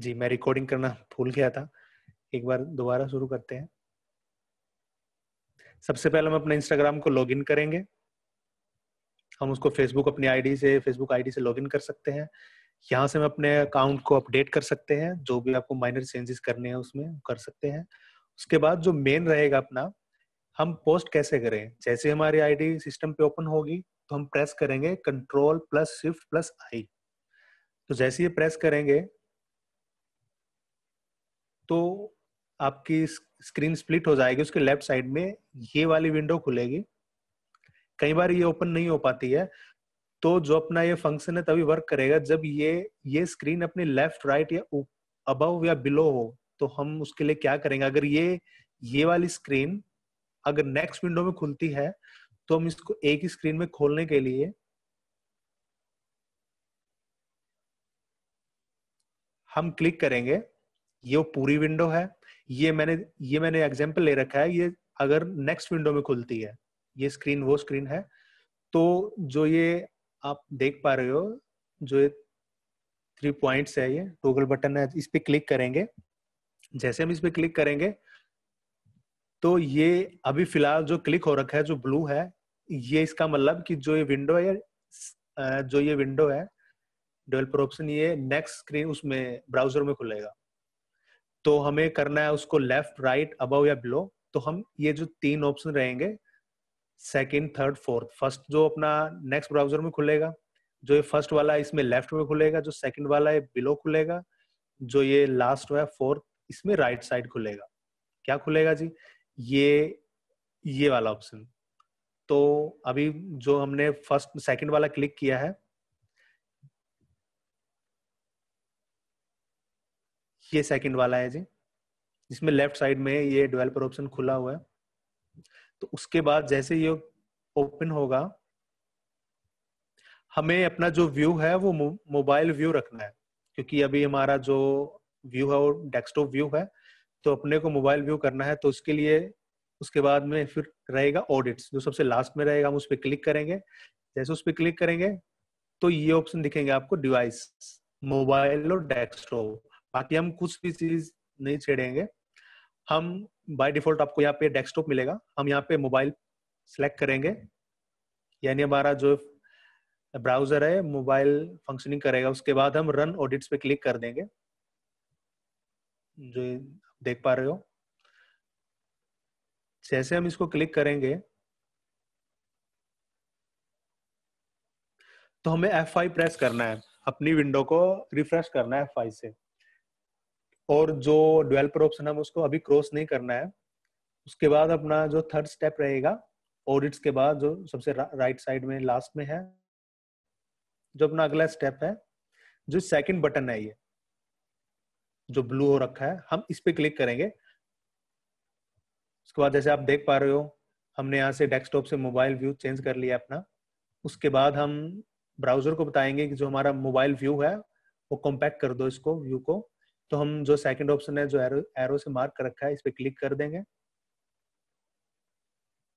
जी मैं रिकॉर्डिंग करना भूल गया था एक बार दोबारा शुरू करते हैं सबसे पहले हम अपने इंस्टाग्राम को लॉगिन करेंगे हम उसको फेसबुक अपनी आईडी से फेसबुक आईडी से लॉगिन कर सकते हैं यहाँ से हम अपने अकाउंट को अपडेट कर सकते हैं जो भी आपको माइनर चेंजेस करने हैं उसमें कर सकते हैं उसके बाद जो मेन रहेगा अपना हम पोस्ट कैसे करें जैसे हमारी आईडी सिस्टम पे ओपन होगी तो हम प्रेस करेंगे control plus shift plus I तो जैसे ये प्रेस करेंगे तो आपकी स्क्रीन स्प्लिट हो जाएगी उसके लेफ्ट साइड में ये वाली विंडो खुलेगी कई बार ये ओपन नहीं हो पाती है तो जो अपना ये फंक्शन है तभी वर्क करेगा जब ये ये स्क्रीन अपने लेफ्ट राइट या अब या बिलो हो तो हम उसके लिए क्या करेंगे अगर ये ये वाली स्क्रीन अगर नेक्स्ट विंडो में खुलती है तो हम इसको एक ही स्क्रीन में खोलने के लिए हम क्लिक करेंगे ये वो पूरी विंडो है ये मैंने ये मैंने एग्जाम्पल ले रखा है ये अगर नेक्स्ट विंडो में खुलती है ये स्क्रीन वो स्क्रीन है तो जो ये आप देख पा रहे हो जो ये थ्री पॉइंट्स है ये टोगल बटन है इस पर क्लिक करेंगे जैसे हम इस पर क्लिक करेंगे तो ये अभी फिलहाल जो क्लिक हो रखा है जो ब्लू है ये इसका मतलब कि जो ये विंडो है जो ये विंडो है डेवलपर ऑप्शन ये नेक्स्ट स्क्रीन उसमें ब्राउजर में खुलेगा तो हमें करना है उसको लेफ्ट राइट अबव या बिलो तो हम ये जो तीन ऑप्शन रहेंगे सेकेंड थर्ड फोर्थ फर्स्ट जो अपना नेक्स्ट ब्राउजर में खुलेगा जो ये फर्स्ट वाला है इसमें लेफ्ट में खुलेगा जो सेकंड वाला है बिलो खुलेगा जो ये लास्ट है फोर्थ इसमें राइट साइड खुलेगा क्या खुलेगा जी ये ये वाला ऑप्शन तो अभी जो हमने फर्स्ट सेकंड वाला क्लिक किया है ये सेकंड वाला है जी जिसमें लेफ्ट साइड में ये डेवलपर ऑप्शन खुला हुआ है तो उसके बाद जैसे ये ओपन होगा हमें अपना जो व्यू है वो मोबाइल व्यू रखना है क्योंकि अभी हमारा जो व्यू है वो डेस्कटॉप व्यू है तो अपने को मोबाइल व्यू करना है तो उसके लिए उसके बाद में फिर रहेगा ऑडिट्स जो सबसे लास्ट में रहेगा हम उस पर क्लिक करेंगे जैसे उस पर क्लिक करेंगे तो ये ऑप्शन दिखेंगे आपको डिवाइस मोबाइल और डेस्कटॉप बाकी हम कुछ भी चीज नहीं छेड़ेंगे हम बाय डिफॉल्ट आपको यहाँ पे डेस्कटॉप मिलेगा हम यहाँ पे मोबाइल सेलेक्ट करेंगे यानी हमारा जो ब्राउजर है मोबाइल फंक्शनिंग करेगा उसके बाद हम रन ऑडिट्स पे क्लिक कर देंगे जो देख पा रहे हो जैसे हम इसको क्लिक करेंगे तो हमें F5 प्रेस करना है अपनी विंडो को रिफ्रेश करना है F5 से और जो डेवलपर ऑप्शन है उसको अभी क्रॉस नहीं करना है उसके बाद अपना जो थर्ड स्टेप रहेगा ऑडिट्स के बाद जो सबसे रा, राइट साइड में लास्ट में है जो अपना अगला स्टेप है जो सेकंड बटन है ये जो ब्लू हो रखा है हम इस पे क्लिक करेंगे उसके बाद जैसे आप देख पा रहे हो हमने यहाँ से डेस्कटॉप से मोबाइल व्यू चेंज कर लिया अपना उसके बाद हम ब्राउजर को बताएंगे कि जो हमारा मोबाइल व्यू है वो कॉम्पैक्ट कर दो इसको व्यू को तो हम जो सेकंड ऑप्शन है जो एरो एरो से मार्क कर रखा है इस पर क्लिक कर देंगे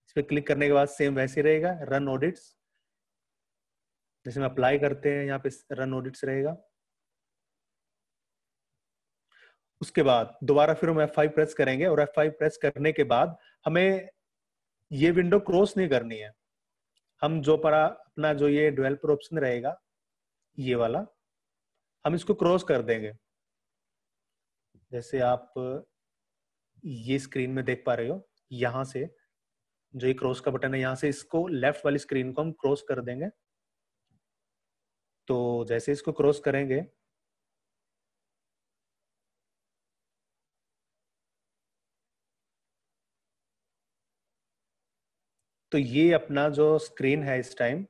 इस पर क्लिक करने के बाद सेम वैसे रहेगा रन ऑडिट्स जैसे हम अप्लाई करते हैं यहाँ पे रन ऑडिट्स रहेगा उसके बाद दोबारा फिर हम F5 प्रेस करेंगे और F5 प्रेस करने के बाद हमें ये विंडो क्रॉस नहीं करनी है हम जो पर अपना जो ये डेवलपर ऑप्शन रहेगा ये वाला हम इसको क्रॉस कर देंगे जैसे आप ये स्क्रीन में देख पा रहे हो यहां से जो ये क्रॉस का बटन है यहां से इसको लेफ्ट वाली स्क्रीन को हम क्रॉस कर देंगे तो जैसे इसको क्रॉस करेंगे तो ये अपना जो स्क्रीन है इस टाइम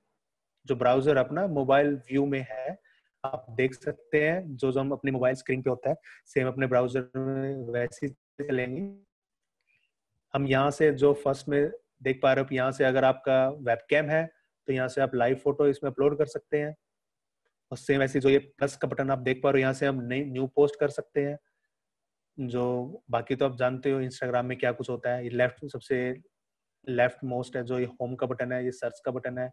जो ब्राउजर अपना मोबाइल व्यू में है आप देख सकते हैं जो जो हम अपने मोबाइल स्क्रीन पे होता है सेम अपने ब्राउजर में वैसे चलेंगे हम यहाँ से जो फर्स्ट में देख पा रहे हो यहाँ से अगर आपका वेबकैम है तो यहाँ से आप लाइव फोटो इसमें अपलोड कर सकते हैं और सेम ऐसे जो ये प्लस का बटन आप देख पा रहे हो यहाँ से हम नई न्यू पोस्ट कर सकते हैं जो बाकी तो आप जानते हो इंस्टाग्राम में क्या कुछ होता है ये लेफ्ट सबसे लेफ्ट मोस्ट है जो ये होम का बटन है ये सर्च का बटन है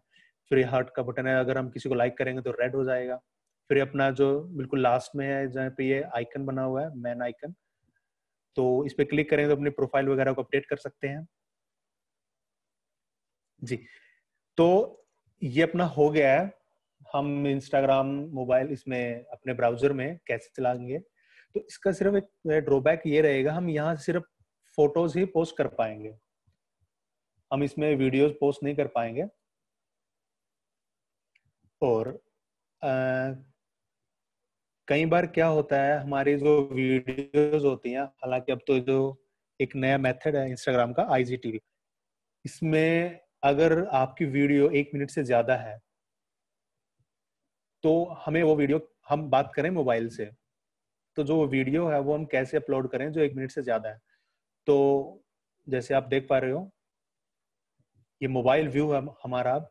फिर ये हार्ट का बटन है अगर हम किसी को लाइक करेंगे तो रेड हो जाएगा फिर अपना जो बिल्कुल लास्ट में है जहाँ पे ये आइकन बना हुआ है मैन आइकन तो इस पर क्लिक करें तो अपनी प्रोफाइल वगैरह को अपडेट कर सकते हैं जी तो ये अपना हो गया है हम इंस्टाग्राम मोबाइल इसमें अपने ब्राउजर में कैसे चलाएंगे तो इसका सिर्फ एक ड्रॉबैक ये रहेगा हम यहाँ सिर्फ फोटोज ही पोस्ट कर पाएंगे हम इसमें वीडियोस पोस्ट नहीं कर पाएंगे और आ, कई बार क्या होता है हमारी जो वीडियोस होती हैं हालांकि अब तो जो एक नया मेथड है इंस्टाग्राम का आईजीटीवी इसमें अगर आपकी वीडियो एक मिनट से ज्यादा है तो हमें वो वीडियो हम बात करें मोबाइल से तो जो वीडियो है वो हम कैसे अपलोड करें जो एक मिनट से ज्यादा है तो जैसे आप देख पा रहे हो ये मोबाइल व्यू है हमारा अब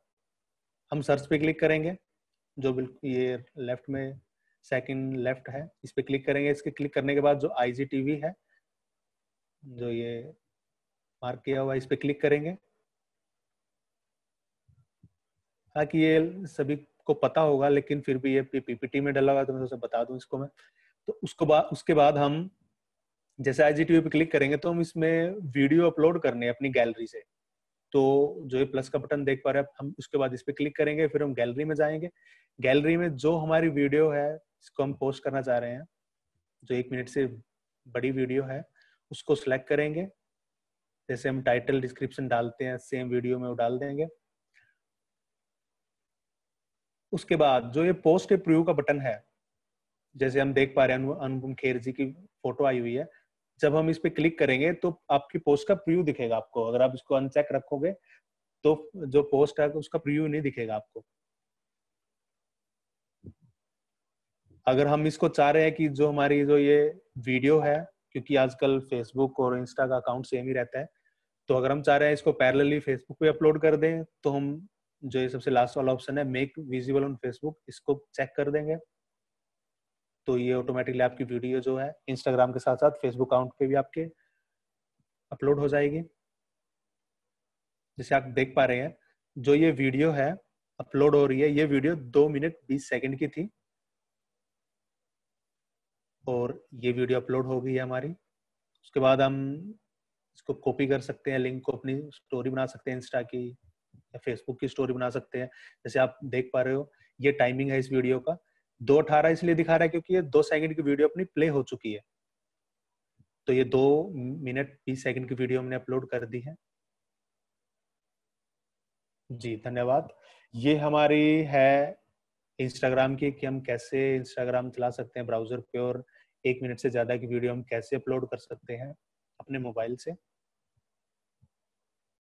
हम सर्च पे क्लिक करेंगे जो बिल्कुल ये लेफ्ट में सेकंड लेफ्ट है इस पर क्लिक करेंगे इसके क्लिक करने के बाद जो आईजीटीवी है जो ये मार्क किया हुआ है इस पर क्लिक करेंगे हालांकि ये सभी को पता होगा लेकिन फिर भी ये पीपीटी में डला हुआ तो मैं उसे बता दूं इसको मैं तो उसको बाद उसके बाद हम जैसे जी पे क्लिक करेंगे तो हम इसमें वीडियो अपलोड करने हैं अपनी गैलरी से तो जो ये प्लस का बटन देख पा रहे हैं हम उसके बाद इस पर क्लिक करेंगे फिर हम गैलरी में जाएंगे गैलरी में जो हमारी वीडियो है इसको हम पोस्ट करना चाह रहे हैं जो एक मिनट से बड़ी वीडियो है उसको सिलेक्ट करेंगे जैसे हम टाइटल डिस्क्रिप्शन डालते हैं सेम वीडियो में वो डाल देंगे उसके बाद जो ये पोस्ट प्रव्यू का बटन है जैसे हम देख पा रहे हैं अनुपम खेर जी की फोटो आई हुई है जब हम इस पर क्लिक करेंगे तो आपकी पोस्ट का प्रव्यू दिखेगा आपको अगर आप इसको अनचेक रखोगे तो जो पोस्ट है उसका प्रव्यू नहीं दिखेगा आपको अगर हम इसको चाह रहे हैं कि जो हमारी जो ये वीडियो है क्योंकि आजकल फेसबुक और इंस्टा का अकाउंट सेम ही रहता है तो अगर हम चाह रहे हैं इसको पैरेलली फेसबुक पे अपलोड कर दें तो हम जो ये सबसे लास्ट वाला ऑप्शन है मेक विजिबल ऑन फेसबुक इसको चेक कर देंगे तो ये ऑटोमेटिकली आपकी वीडियो जो है इंस्टाग्राम के साथ साथ फेसबुक अकाउंट पे भी आपके अपलोड हो जाएगी जैसे आप देख पा रहे हैं जो ये वीडियो है अपलोड हो रही है ये वीडियो दो मिनट बीस सेकंड की थी और ये वीडियो अपलोड हो गई है हमारी उसके बाद हम इसको कॉपी कर सकते हैं लिंक को अपनी स्टोरी बना सकते हैं इंस्टा की या फेसबुक की स्टोरी बना सकते हैं जैसे आप देख पा रहे हो ये टाइमिंग है इस वीडियो का दो अठारह इसलिए दिखा रहा है क्योंकि ये दो सेकंड की वीडियो अपनी प्ले हो चुकी है तो ये दो मिनट बीस सेकंड की वीडियो हमने अपलोड कर दी है जी धन्यवाद ये हमारी है इंस्टाग्राम की कि हम कैसे इंस्टाग्राम चला सकते हैं ब्राउजर पे और एक मिनट से ज़्यादा की वीडियो हम कैसे अपलोड कर सकते हैं अपने मोबाइल से